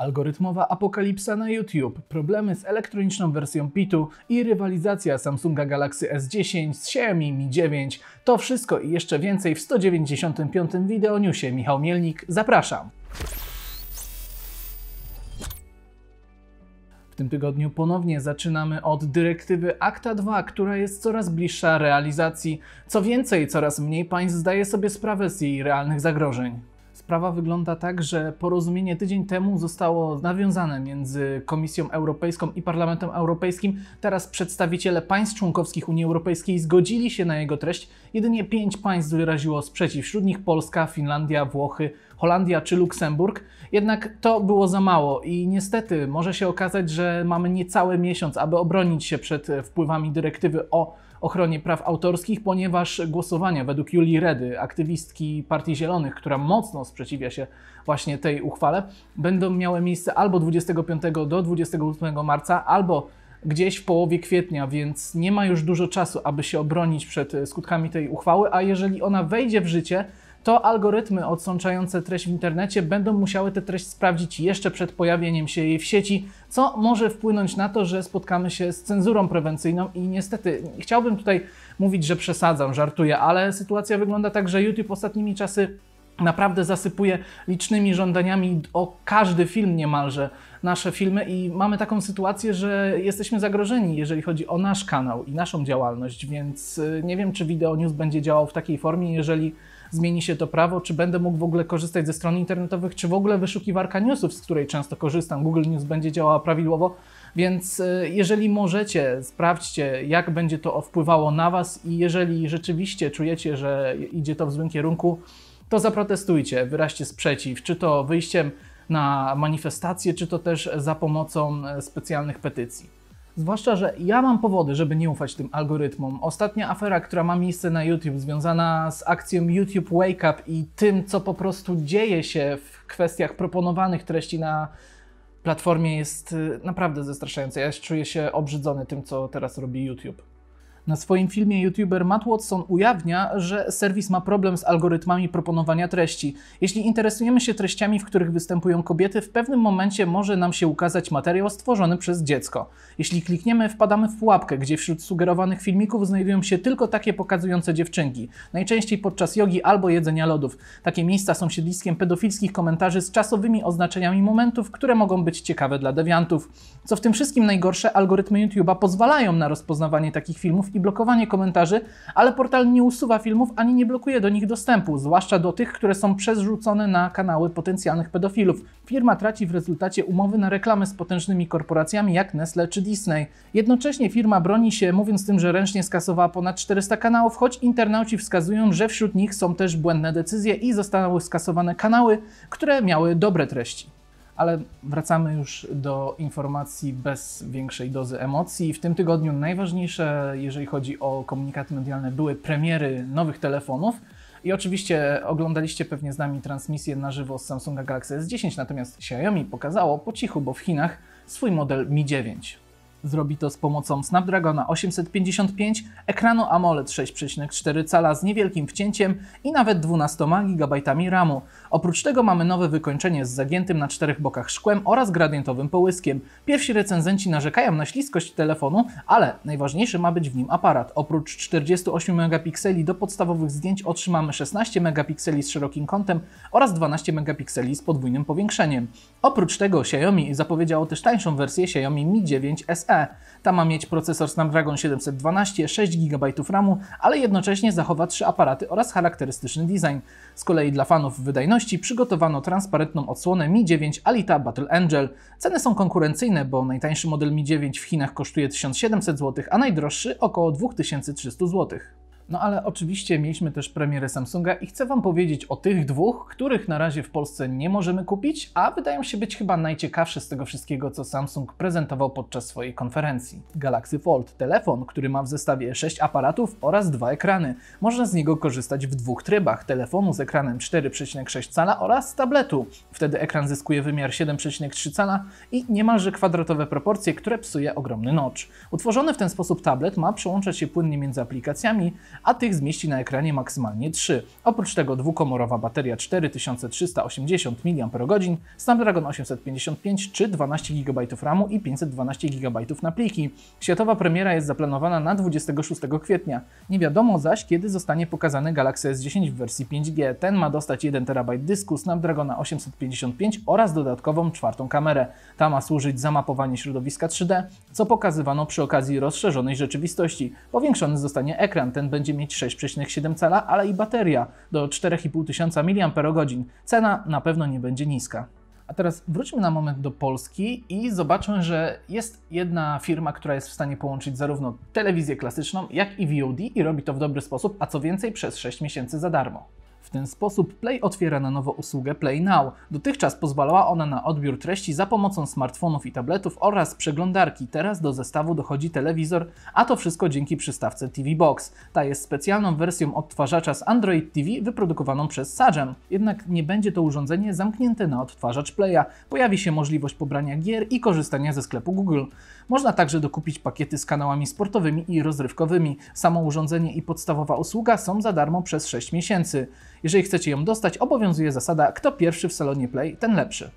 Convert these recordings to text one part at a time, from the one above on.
Algorytmowa apokalipsa na YouTube, problemy z elektroniczną wersją PIT-u i rywalizacja Samsunga Galaxy S10 z Xiaomi Mi 9 to wszystko i jeszcze więcej w 195. wideo Newsie Michał Mielnik, zapraszam. W tym tygodniu ponownie zaczynamy od dyrektywy Akta 2, która jest coraz bliższa realizacji. Co więcej, coraz mniej państw zdaje sobie sprawę z jej realnych zagrożeń sprawa wygląda tak, że porozumienie tydzień temu zostało nawiązane między Komisją Europejską i Parlamentem Europejskim. Teraz przedstawiciele państw członkowskich Unii Europejskiej zgodzili się na jego treść. Jedynie pięć państw wyraziło sprzeciw, wśród nich Polska, Finlandia, Włochy, Holandia czy Luksemburg. Jednak to było za mało i niestety może się okazać, że mamy niecały miesiąc, aby obronić się przed wpływami dyrektywy o ochronie praw autorskich, ponieważ głosowania według Julii Redy, aktywistki Partii Zielonych, która mocno sprzeciwia się właśnie tej uchwale, będą miały miejsce albo 25 do 28 marca, albo gdzieś w połowie kwietnia, więc nie ma już dużo czasu, aby się obronić przed skutkami tej uchwały, a jeżeli ona wejdzie w życie, to algorytmy odsączające treść w internecie będą musiały tę treść sprawdzić jeszcze przed pojawieniem się jej w sieci, co może wpłynąć na to, że spotkamy się z cenzurą prewencyjną i niestety chciałbym tutaj mówić, że przesadzam, żartuję, ale sytuacja wygląda tak, że YouTube ostatnimi czasy naprawdę zasypuje licznymi żądaniami o każdy film niemalże nasze filmy i mamy taką sytuację, że jesteśmy zagrożeni, jeżeli chodzi o nasz kanał i naszą działalność, więc y, nie wiem, czy Video News będzie działał w takiej formie, jeżeli zmieni się to prawo, czy będę mógł w ogóle korzystać ze stron internetowych, czy w ogóle wyszukiwarka newsów, z której często korzystam, Google News będzie działała prawidłowo, więc y, jeżeli możecie, sprawdźcie, jak będzie to wpływało na Was i jeżeli rzeczywiście czujecie, że idzie to w złym kierunku, to zaprotestujcie, wyraźcie sprzeciw, czy to wyjściem na manifestacje, czy to też za pomocą e, specjalnych petycji. Zwłaszcza, że ja mam powody, żeby nie ufać tym algorytmom. Ostatnia afera, która ma miejsce na YouTube, związana z akcją YouTube Wake Up i tym, co po prostu dzieje się w kwestiach proponowanych treści na platformie, jest e, naprawdę zastraszająca. Ja czuję się obrzydzony tym, co teraz robi YouTube. Na swoim filmie youtuber Matt Watson ujawnia, że serwis ma problem z algorytmami proponowania treści. Jeśli interesujemy się treściami, w których występują kobiety, w pewnym momencie może nam się ukazać materiał stworzony przez dziecko. Jeśli klikniemy, wpadamy w pułapkę, gdzie wśród sugerowanych filmików znajdują się tylko takie pokazujące dziewczynki, najczęściej podczas jogi albo jedzenia lodów. Takie miejsca są siedliskiem pedofilskich komentarzy z czasowymi oznaczeniami momentów, które mogą być ciekawe dla dewiantów. Co w tym wszystkim najgorsze, algorytmy YouTube'a pozwalają na rozpoznawanie takich filmów i blokowanie komentarzy, ale portal nie usuwa filmów ani nie blokuje do nich dostępu, zwłaszcza do tych, które są przezrzucone na kanały potencjalnych pedofilów. Firma traci w rezultacie umowy na reklamy z potężnymi korporacjami jak Nestle czy Disney. Jednocześnie firma broni się, mówiąc tym, że ręcznie skasowała ponad 400 kanałów, choć internauci wskazują, że wśród nich są też błędne decyzje i zostały skasowane kanały, które miały dobre treści ale wracamy już do informacji bez większej dozy emocji. W tym tygodniu najważniejsze, jeżeli chodzi o komunikaty medialne, były premiery nowych telefonów. I oczywiście oglądaliście pewnie z nami transmisję na żywo z Samsunga Galaxy S10, natomiast Xiaomi pokazało po cichu, bo w Chinach swój model Mi 9. Zrobi to z pomocą Snapdragona 855, ekranu AMOLED 6,4 cala z niewielkim wcięciem i nawet 12 GB RAMu. Oprócz tego mamy nowe wykończenie z zagiętym na czterech bokach szkłem oraz gradientowym połyskiem. Pierwsi recenzenci narzekają na śliskość telefonu, ale najważniejszy ma być w nim aparat. Oprócz 48 megapikseli do podstawowych zdjęć otrzymamy 16 megapikseli z szerokim kątem oraz 12 megapikseli z podwójnym powiększeniem. Oprócz tego Xiaomi zapowiedziało też tańszą wersję Xiaomi Mi 9 SE SE. Ta ma mieć procesor Snapdragon 712, 6 GB RAMu, ale jednocześnie zachowa trzy aparaty oraz charakterystyczny design. Z kolei dla fanów wydajności przygotowano transparentną odsłonę Mi 9 Alita Battle Angel. Ceny są konkurencyjne, bo najtańszy model Mi 9 w Chinach kosztuje 1700 zł, a najdroższy około 2300 zł. No ale oczywiście mieliśmy też premierę Samsunga i chcę Wam powiedzieć o tych dwóch, których na razie w Polsce nie możemy kupić, a wydają się być chyba najciekawsze z tego wszystkiego, co Samsung prezentował podczas swojej konferencji. Galaxy Fold, telefon, który ma w zestawie 6 aparatów oraz dwa ekrany. Można z niego korzystać w dwóch trybach, telefonu z ekranem 4,6 cala oraz tabletu. Wtedy ekran zyskuje wymiar 7,3 cala i niemalże kwadratowe proporcje, które psuje ogromny notch. Utworzony w ten sposób tablet ma przełączać się płynnie między aplikacjami, a tych zmieści na ekranie maksymalnie 3. Oprócz tego dwukomorowa bateria 4380 mAh, Snapdragon 855 czy 12 GB RAMu i 512 GB na pliki. Światowa premiera jest zaplanowana na 26 kwietnia. Nie wiadomo zaś, kiedy zostanie pokazany Galaxy S10 w wersji 5G. Ten ma dostać 1 TB dysku Snapdragona 855 oraz dodatkową czwartą kamerę. Ta ma służyć za mapowanie środowiska 3D, co pokazywano przy okazji rozszerzonej rzeczywistości. Powiększony zostanie ekran, ten będzie będzie mieć 6,7 cala, ale i bateria do 4500 mAh. Cena na pewno nie będzie niska. A teraz wróćmy na moment do Polski i zobaczmy, że jest jedna firma, która jest w stanie połączyć zarówno telewizję klasyczną, jak i VOD i robi to w dobry sposób, a co więcej przez 6 miesięcy za darmo. W ten sposób Play otwiera na nowo usługę Play Now. Dotychczas pozwalała ona na odbiór treści za pomocą smartfonów i tabletów oraz przeglądarki. Teraz do zestawu dochodzi telewizor, a to wszystko dzięki przystawce TV Box. Ta jest specjalną wersją odtwarzacza z Android TV wyprodukowaną przez Sagem. Jednak nie będzie to urządzenie zamknięte na odtwarzacz Playa. Pojawi się możliwość pobrania gier i korzystania ze sklepu Google. Można także dokupić pakiety z kanałami sportowymi i rozrywkowymi. Samo urządzenie i podstawowa usługa są za darmo przez 6 miesięcy. Jeżeli chcecie ją dostać, obowiązuje zasada kto pierwszy w salonie Play, ten lepszy.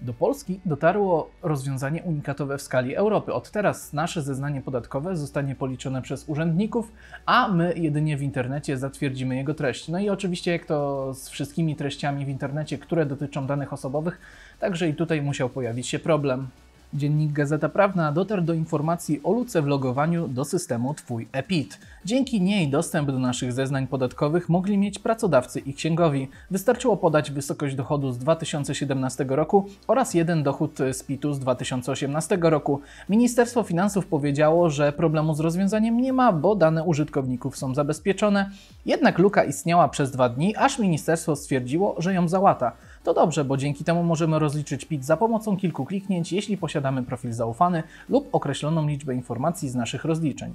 Do Polski dotarło rozwiązanie unikatowe w skali Europy. Od teraz nasze zeznanie podatkowe zostanie policzone przez urzędników, a my jedynie w internecie zatwierdzimy jego treść. No i oczywiście, jak to z wszystkimi treściami w internecie, które dotyczą danych osobowych, także i tutaj musiał pojawić się problem. Dziennik Gazeta Prawna dotarł do informacji o luce w logowaniu do systemu Twój EPIT. Dzięki niej dostęp do naszych zeznań podatkowych mogli mieć pracodawcy i księgowi. Wystarczyło podać wysokość dochodu z 2017 roku oraz jeden dochód z PIT-u z 2018 roku. Ministerstwo Finansów powiedziało, że problemu z rozwiązaniem nie ma, bo dane użytkowników są zabezpieczone. Jednak luka istniała przez dwa dni, aż ministerstwo stwierdziło, że ją załata. To dobrze, bo dzięki temu możemy rozliczyć PIT za pomocą kilku kliknięć, jeśli posiadamy profil zaufany lub określoną liczbę informacji z naszych rozliczeń.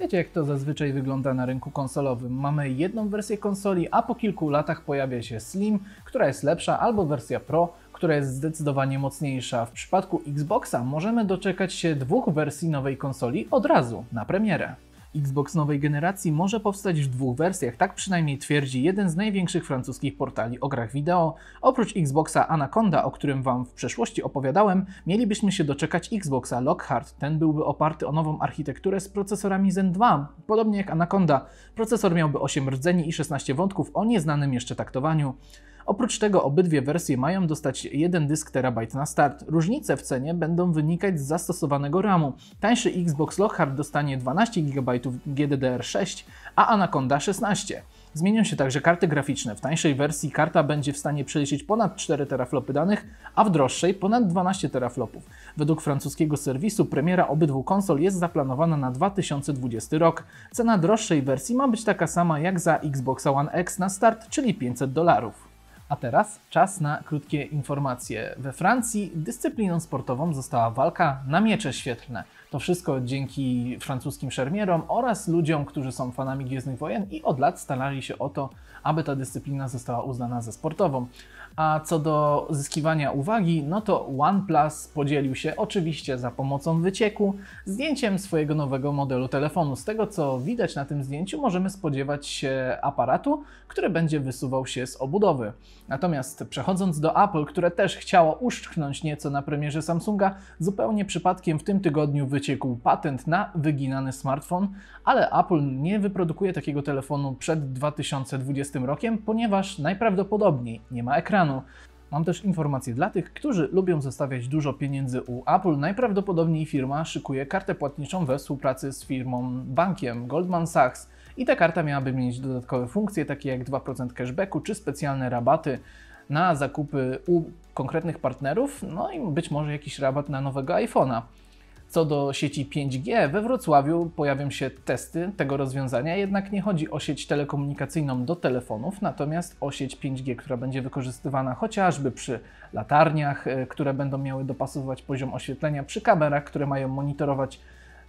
Wiecie jak to zazwyczaj wygląda na rynku konsolowym. Mamy jedną wersję konsoli, a po kilku latach pojawia się Slim, która jest lepsza, albo wersja Pro, która jest zdecydowanie mocniejsza. W przypadku Xboxa możemy doczekać się dwóch wersji nowej konsoli od razu na premierę. Xbox nowej generacji może powstać w dwóch wersjach, tak przynajmniej twierdzi jeden z największych francuskich portali o grach wideo. Oprócz Xboxa Anaconda, o którym Wam w przeszłości opowiadałem, mielibyśmy się doczekać Xboxa Lockhart. Ten byłby oparty o nową architekturę z procesorami Zen 2, podobnie jak Anaconda. Procesor miałby 8 rdzeni i 16 wątków o nieznanym jeszcze taktowaniu. Oprócz tego obydwie wersje mają dostać jeden dysk terabajt na start. Różnice w cenie będą wynikać z zastosowanego RAMu. Tańszy Xbox Lockhart dostanie 12 GB GDDR6, a Anaconda 16. Zmienią się także karty graficzne. W tańszej wersji karta będzie w stanie przeliczyć ponad 4 teraflopy danych, a w droższej ponad 12 teraflopów. Według francuskiego serwisu premiera obydwu konsol jest zaplanowana na 2020 rok. Cena droższej wersji ma być taka sama jak za Xbox One X na start, czyli 500 dolarów. A teraz czas na krótkie informacje. We Francji dyscypliną sportową została walka na miecze świetlne. To wszystko dzięki francuskim szermierom oraz ludziom, którzy są fanami Gwiezdnych Wojen i od lat starali się o to, aby ta dyscyplina została uznana za sportową. A co do zyskiwania uwagi, no to OnePlus podzielił się oczywiście za pomocą wycieku zdjęciem swojego nowego modelu telefonu. Z tego co widać na tym zdjęciu, możemy spodziewać się aparatu, który będzie wysuwał się z obudowy. Natomiast przechodząc do Apple, które też chciało uszczknąć nieco na premierze Samsunga, zupełnie przypadkiem w tym tygodniu wyciekł patent na wyginany smartfon, ale Apple nie wyprodukuje takiego telefonu przed 2020 rokiem, ponieważ najprawdopodobniej nie ma ekranu ekranu. Mam też informacje dla tych, którzy lubią zostawiać dużo pieniędzy u Apple. Najprawdopodobniej firma szykuje kartę płatniczą we współpracy z firmą bankiem Goldman Sachs i ta karta miałaby mieć dodatkowe funkcje takie jak 2% cashbacku czy specjalne rabaty na zakupy u konkretnych partnerów, no i być może jakiś rabat na nowego iPhone'a. Co do sieci 5G, we Wrocławiu pojawią się testy tego rozwiązania, jednak nie chodzi o sieć telekomunikacyjną do telefonów, natomiast o sieć 5G, która będzie wykorzystywana chociażby przy latarniach, e, które będą miały dopasowywać poziom oświetlenia, przy kamerach, które mają monitorować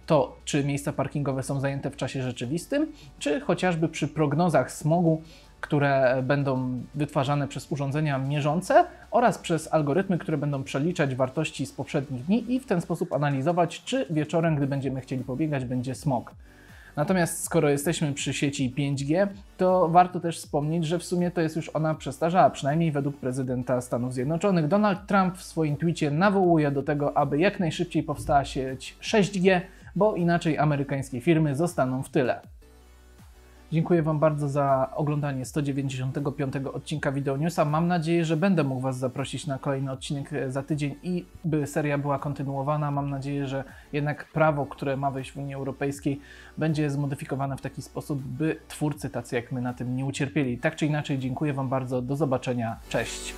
to, czy miejsca parkingowe są zajęte w czasie rzeczywistym, czy chociażby przy prognozach smogu, które będą wytwarzane przez urządzenia mierzące oraz przez algorytmy, które będą przeliczać wartości z poprzednich dni i w ten sposób analizować, czy wieczorem, gdy będziemy chcieli pobiegać, będzie smog. Natomiast skoro jesteśmy przy sieci 5G, to warto też wspomnieć, że w sumie to jest już ona przestarzała, przynajmniej według prezydenta Stanów Zjednoczonych. Donald Trump w swoim tweetie nawołuje do tego, aby jak najszybciej powstała sieć 6G, bo inaczej amerykańskie firmy zostaną w tyle. Dziękuję Wam bardzo za oglądanie 195 odcinka Video Newsa. Mam nadzieję, że będę mógł Was zaprosić na kolejny odcinek e, za tydzień i by seria była kontynuowana. Mam nadzieję, że jednak prawo, które ma wejść w Unii Europejskiej, będzie zmodyfikowane w taki sposób, by twórcy tacy jak my na tym nie ucierpieli. Tak czy inaczej, dziękuję Wam bardzo. Do zobaczenia. Cześć.